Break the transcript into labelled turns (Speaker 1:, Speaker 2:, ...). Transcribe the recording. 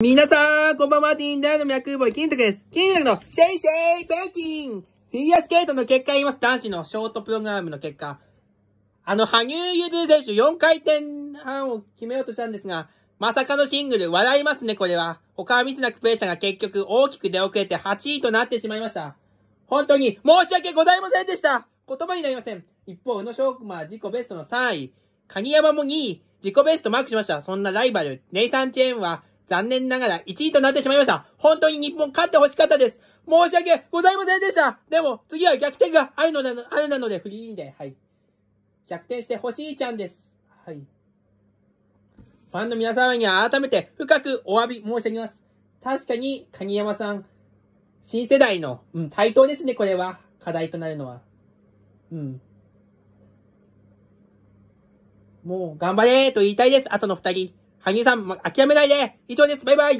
Speaker 1: 皆さん、こんばんは、ティンダーの脈ボイ、キンタクです。キタクのシェイシェイペキンフィギュアスケートの結果言います。男子のショートプログラムの結果。あの、羽生結弦選手4回転半を決めようとしたんですが、まさかのシングル、笑いますね、これは。他はミスなくプレッシャーが結局大きく出遅れて8位となってしまいました。本当に申し訳ございませんでした言葉になりません。一方、宇野昌磨は自己ベストの3位、鍵山も2位、自己ベストマークしました。そんなライバル、ネイサン・チェーンは残念ながら1位となってしまいました。本当に日本勝って欲しかったです。申し訳ございませんでした。でも、次は逆転があるのなの、あるなのでフリーで、はい。逆転してほしいちゃんです。はい。ファンの皆様には改めて深くお詫び申し上げます。確かに、鍵山さん、新世代の、うん、対等ですね、これは。課題となるのは。うん。もう、頑張れと言いたいです、後の二人。ハニーさん、諦めないで以上ですバイバイ